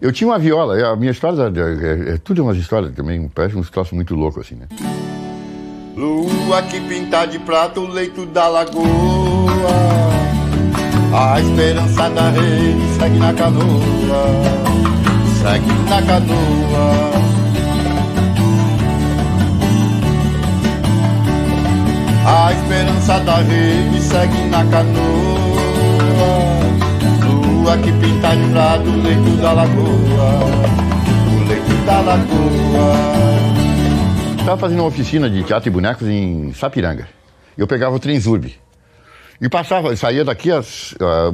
Eu tinha uma viola, é, a minha história é, é, é tudo é umas histórias também, parece um troço muito louco assim, né? Lua que pintar de prata o leito da lagoa, a esperança da rede segue na canoa, segue na canoa. A esperança da rede segue na canoa lua que pinta de prado o leito da lagoa, o leito da lagoa. Estava fazendo uma oficina de teatro e bonecos em Sapiranga. Eu pegava o trem Zurb. E passava, saía daqui, ah,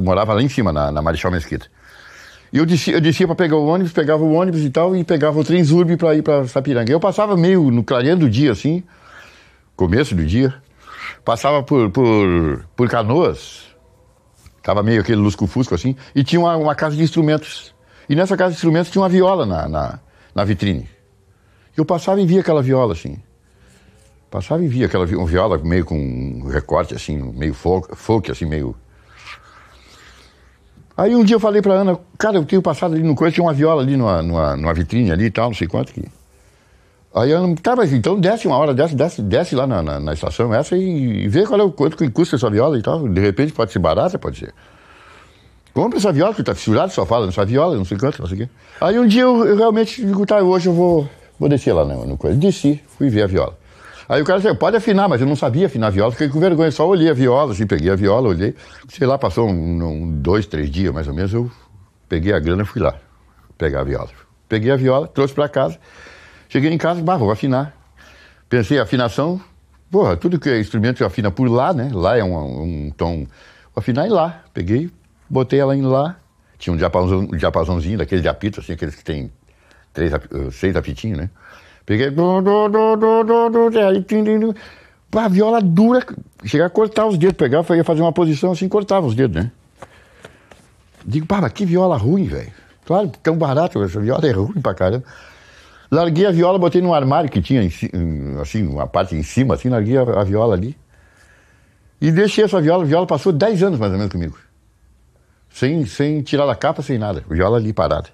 morava lá em cima, na, na Marechal Mesquita. E eu descia, eu descia para pegar o ônibus, pegava o ônibus e tal, e pegava o trem Zurb para ir para Sapiranga. Eu passava meio no clareando do dia, assim, começo do dia, passava por, por, por Canoas, Tava meio aquele lusco-fusco assim. E tinha uma, uma, casa de instrumentos. E nessa casa de instrumentos tinha uma viola na, na, na vitrine. Eu passava e via aquela viola assim. Passava e via aquela viola meio com um recorte assim, meio folk, folk assim, meio. Aí um dia eu falei pra Ana, cara, eu tenho passado ali no coisa, tinha uma viola ali numa, numa, numa vitrine ali e tal, não sei quanto que. Aí eu tá, mas então desce uma hora, desce, desce, desce lá na, na, na estação essa e, e, vê qual é o quanto que custa essa viola e tal. De repente pode ser barata, pode ser. Compra essa viola, que tá fissurado, só fala nessa viola, não sei quanto, não sei o quê. Aí um dia eu, eu, realmente digo, tá, hoje eu vou, vou descer lá no, no coisa. Desci, fui ver a viola. Aí o cara disse, pode afinar, mas eu não sabia afinar a viola, fiquei com vergonha, só olhei a viola, assim, peguei a viola, olhei. Sei lá, passou um, um dois, três dias mais ou menos, eu peguei a grana e fui lá pegar a viola. Peguei a viola, trouxe para casa. Cheguei em casa, bah, vou afinar. Pensei, afinação, porra, tudo que é instrumento eu afina por lá, né? Lá é um, um tom. Vou afinar em lá. Peguei, botei ela em lá. Tinha um diapasão, diapasãozinho, daquele de apito, assim, aqueles que tem três, eh, seis apitinhos, né? Peguei. A viola dura, chegar a cortar os dedos, pegava, ia fazer uma posição assim, cortava os dedos, né? Digo, pá, que viola ruim, velho. Claro, tão barato, essa viola é ruim pra caramba. Larguei a viola, botei num armário que tinha, assim, uma parte em cima, assim, larguei a, a viola ali. E deixei essa viola, a viola passou 10 anos mais ou menos comigo. Sem, sem tirar da capa, sem nada. Viola ali parada.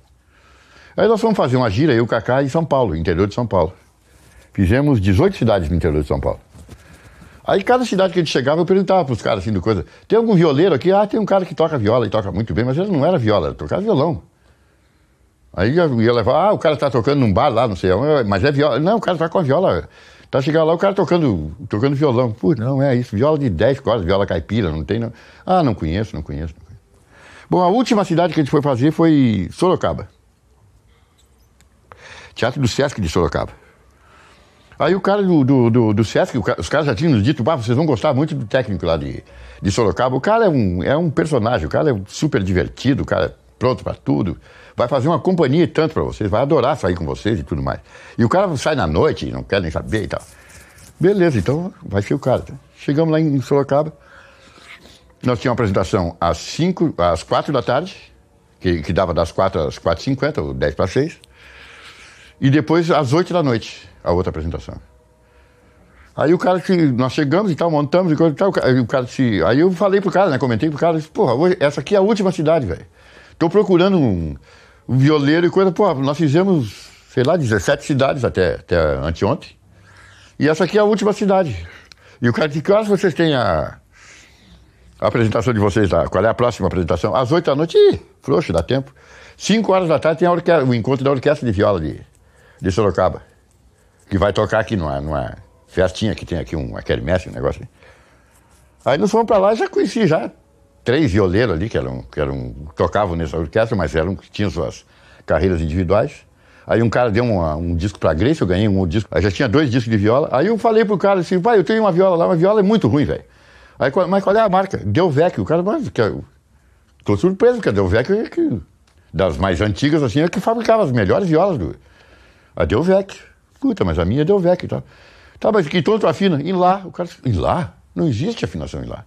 Aí nós fomos fazer uma gira, eu e o Cacá, em São Paulo, interior de São Paulo. Fizemos 18 cidades no interior de São Paulo. Aí cada cidade que a gente chegava, eu perguntava para os caras assim, do coisa, tem algum violeiro aqui? Ah, tem um cara que toca viola e toca muito bem, mas ele não era viola, ele tocava violão. Aí eu ia levar, ah, o cara tá tocando num bar lá, não sei mas é viola. Não, o cara tá com a viola. Tá chegando lá, o cara tocando, tocando violão. Pô, não, é isso, viola de 10 cordas, viola caipira, não tem não. Ah, não conheço, não conheço, não conheço. Bom, a última cidade que a gente foi fazer foi Sorocaba. Teatro do Sesc de Sorocaba. Aí o cara do, do, do, do Sesc, os caras já tinham nos dito, vocês vão gostar muito do técnico lá de, de Sorocaba. O cara é um, é um personagem, o cara é super divertido, o cara pronto para tudo, vai fazer uma companhia e tanto para vocês, vai adorar sair com vocês e tudo mais. E o cara sai na noite, não quer nem saber e tal. Beleza, então vai ser o cara. Tá? Chegamos lá em Sorocaba, nós tínhamos uma apresentação às, cinco, às quatro da tarde, que, que dava das quatro às quatro e cinquenta, ou dez para seis, e depois às oito da noite, a outra apresentação. Aí o cara que nós chegamos e tal, montamos e coisa e tal, o cara, o cara se. Aí eu falei pro cara, né? Comentei pro cara, disse, porra, hoje, essa aqui é a última cidade, velho. Estou procurando um, um violeiro e coisa. Pô, nós fizemos, sei lá, 17 cidades até, até anteontem. E essa aqui é a última cidade. E o cara de horas vocês têm a, a apresentação de vocês lá. Qual é a próxima apresentação? Às 8 da noite, ih, frouxo, dá tempo. 5 horas da tarde tem orquestra, o encontro da orquestra de viola de, de Sorocaba. Que vai tocar aqui numa, numa festinha que tem aqui, um, uma quermesse, um negócio. Né? Aí nós fomos pra lá já conheci já três violeiros ali, que eram, que eram, tocavam nessa orquestra, mas eram que tinham suas carreiras individuais. Aí um cara deu uma, um disco pra Grace, eu ganhei um disco. Aí já tinha dois discos de viola. Aí eu falei pro cara assim, pai, eu tenho uma viola lá, uma viola é muito ruim, velho. Aí, mas qual é a marca? Deu Vecchio. O cara, mas, que, tô surpreso, porque Deu Vecchio é que, das mais antigas, assim, é que fabricava as melhores violas do... A Deu Vecchio. Puta, mas a minha é Deu Vecchio e tá? tal. Tá, mas que tom afina? Em lá. O cara, em lá? Não existe afinação em lá.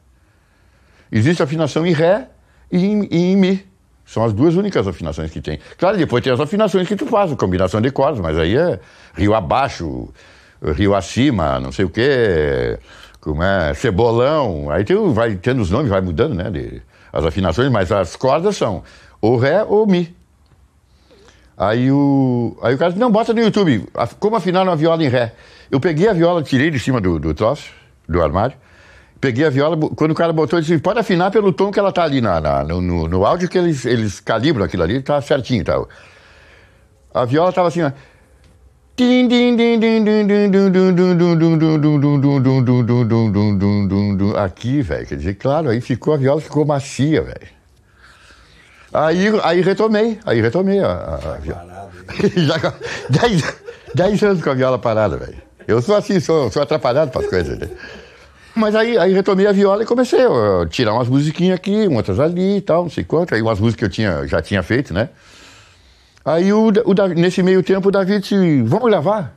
Existe afinação em Ré e em, e em Mi. São as duas únicas afinações que tem. Claro, depois tem as afinações que tu faz, combinação de cordas, mas aí é rio abaixo, rio acima, não sei o quê, como é, cebolão. Aí tu vai tendo os nomes, vai mudando, né? De, as afinações, mas as cordas são ou Ré ou Mi. Aí o, aí o cara disse, não, bota no YouTube, como afinar uma viola em Ré. Eu peguei a viola, tirei de cima do, do troço, do armário, peguei a viola, quando o cara botou, ele disse, pode afinar pelo tom que ela tá ali na, na no, no, no, áudio, que eles, eles calibram aquilo ali, tá certinho, tá? A viola tava assim, ó. Aqui, velho, quer dizer, claro, aí ficou, a viola ficou macia, velho. Aí, aí retomei, aí retomei a, a, a viola. Parado, dez, dez anos com a viola parada, velho. Eu sou assim, sou, sou atrapalhado para as coisas. Né? Mas aí, aí retomei a viola e comecei a tirar umas musiquinhas aqui, outras ali e tal, não sei quanto. Aí umas músicas que eu tinha, já tinha feito, né? Aí o, o, nesse meio tempo o David disse, vamos gravar?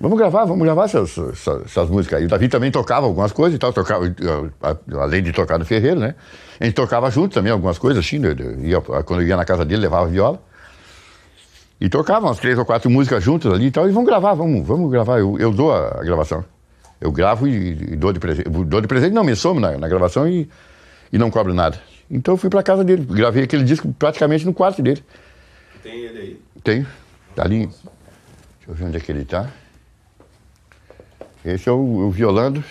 Vamos gravar, vamos gravar essas, essas, essas músicas aí. O Davi também tocava algumas coisas e tal, tocava, além de tocar no Ferreiro, né? A gente tocava junto também algumas coisas, assim, né, ia, quando eu ia na casa dele, levava viola. E tocava umas três ou quatro músicas juntas ali e tal, e vamos gravar, vamos, vamos gravar, eu, eu dou a, a gravação. Eu gravo e, e dou de presente. Dou de presente, não, me somo na, na gravação e, e não cobro nada. Então eu fui pra casa dele, gravei aquele disco praticamente no quarto dele. Tem ele aí? Tem. Tá ali. Deixa eu ver onde é que ele tá. Esse é o, o Violando,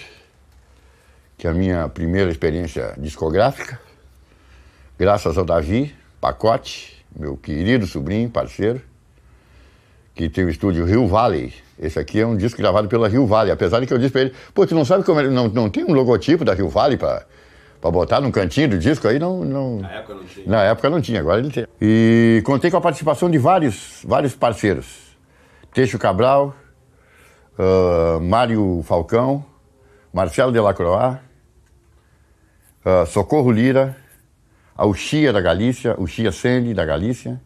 que é a minha primeira experiência discográfica. Graças ao Davi Pacote, meu querido sobrinho, parceiro que tem o estúdio Rio Valley. Esse aqui é um disco gravado pela Rio Valley, apesar de que eu disse para ele, pô, tu não sabe como ele. Não, não tem um logotipo da Rio Valley para para botar num cantinho do disco aí não, não. Na época não tinha. Na época não tinha, agora ele tem. E contei com a participação de vários, vários parceiros. Teixo Cabral, uh, Mário Falcão, Marcelo Delacroix, uh, ah, Socorro Lira, a Uxia da Galícia, Uxia Sende da Galícia,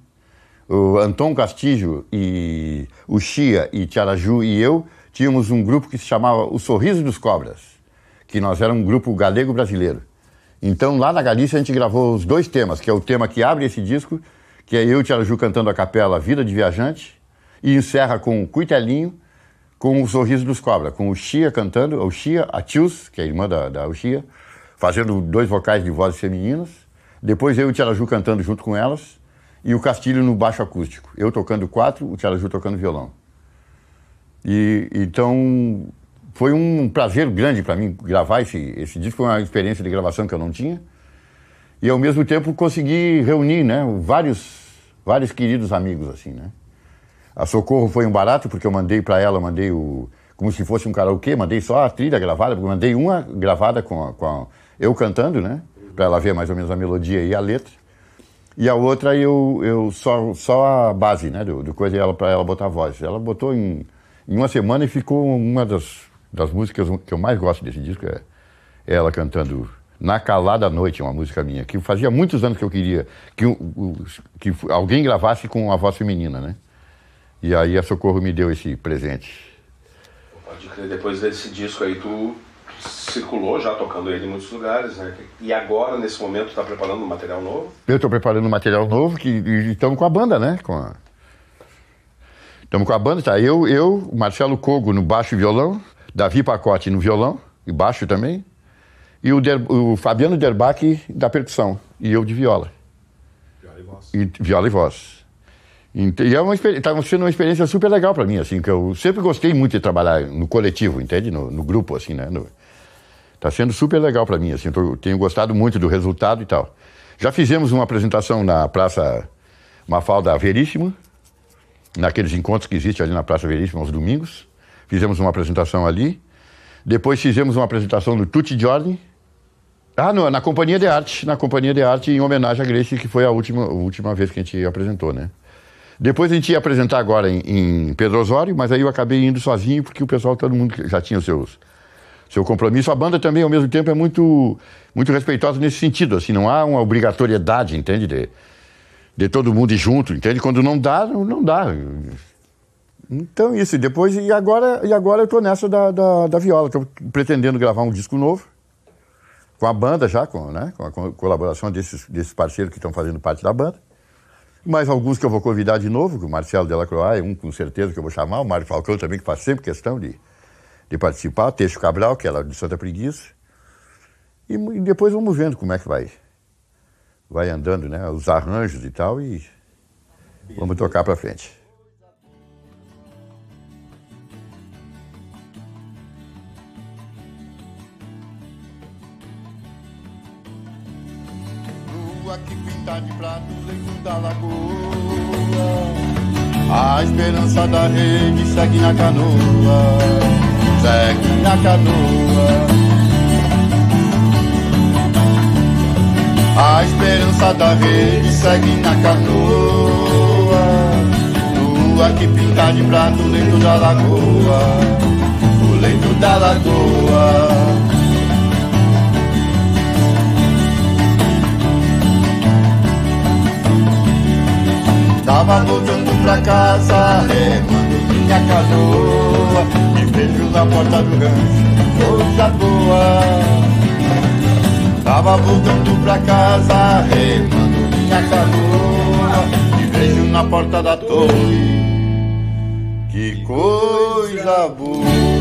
o Anton Castilho e o Chia e Tiaraju e eu tínhamos um grupo que se chamava O Sorriso dos Cobras, que nós era um grupo galego-brasileiro. Então lá na Galícia a gente gravou os dois temas, que é o tema que abre esse disco, que é eu e Tiaraju cantando a capela Vida de Viajante, e encerra com o Cuitelinho, com o Sorriso dos Cobras, com o Chia cantando, a Chia, a Tius, que é a irmã da, da Uxia, fazendo dois vocais de vozes femininas, depois eu e o Tiaraju cantando junto com elas, e o Castilho no baixo acústico. Eu tocando quatro, o Tiaraju tocando violão. E então foi um prazer grande para mim gravar esse, esse disco, foi uma experiência de gravação que eu não tinha. E ao mesmo tempo consegui reunir, né, vários vários queridos amigos assim, né? A Socorro foi um barato porque eu mandei para ela, mandei o como se fosse um karaokê, mandei só a trilha gravada, porque mandei uma gravada com, a, com a, eu cantando, né? Para ela ver mais ou menos a melodia e a letra. E a outra eu, eu só, só a base, né? Do, do coisa ela para ela botar a voz. Ela botou em, em uma semana e ficou uma das, das músicas que eu mais gosto desse disco é, é ela cantando Na Calada Noite, uma música minha, que fazia muitos anos que eu queria que, que alguém gravasse com a voz feminina, né? E aí a Socorro me deu esse presente. Pode crer, depois desse disco aí tu circulou já tocando ele em muitos lugares, né? E agora, nesse momento, está preparando um material novo? Eu estou preparando um material novo que estamos com a banda, né? Com a... Estamos com a banda, tá? Eu, eu, Marcelo Cogo no baixo e violão, Davi Pacote no violão e baixo também, e o, Der, o Fabiano Derbach da percussão, e eu de viola. Viola e voz. E, viola e voz. E é uma estava tá sendo uma experiência super legal para mim, assim, que eu sempre gostei muito de trabalhar no coletivo, entende? No, no grupo, assim, né? No, tá sendo super legal para mim, assim, tô, tenho gostado muito do resultado e tal. Já fizemos uma apresentação na Praça Mafalda Veríssimo, naqueles encontros que existe ali na Praça Veríssimo aos domingos. Fizemos uma apresentação ali. Depois fizemos uma apresentação no Tutti Giorni. Ah, na Companhia de Arte, na Companhia de Arte em homenagem à Grace, que foi a última, a última vez que a gente apresentou, né? Depois a gente ia apresentar agora em, em Pedro Osório, mas aí eu acabei indo sozinho porque o pessoal, todo mundo já tinha os seus, seu compromisso. A banda também, ao mesmo tempo, é muito, muito respeitosa nesse sentido. Assim, não há uma obrigatoriedade, entende? De, de todo mundo ir junto, entende? Quando não dá, não dá. Então, isso. E depois, e agora, e agora eu estou nessa da, da, da viola. Estou pretendendo gravar um disco novo, com a banda já, com, né? com a colaboração desses, desses parceiros que estão fazendo parte da banda mais alguns que eu vou convidar de novo, que o Marcelo Delacroix é um com certeza que eu vou chamar, o Mário Falcão também, que faz sempre questão de, de participar, Teixo Cabral, que é lá de Santa Preguiça. E, e, depois vamos vendo como é que vai. Vai andando, né? Os arranjos e tal, e vamos tocar para frente. aqui pintar de prato dentro da lagoa. A esperança da rede segue na canoa, segue na canoa. A esperança da rede segue na canoa. Lua que pintar de prato dentro da lagoa, o leito da lagoa. voltando pra casa, remando é minha canoa. Me vejo na porta do rancho, coisa boa. Tava voltando pra casa, remando é minha canoa. Me vejo na porta da torre, que coisa boa.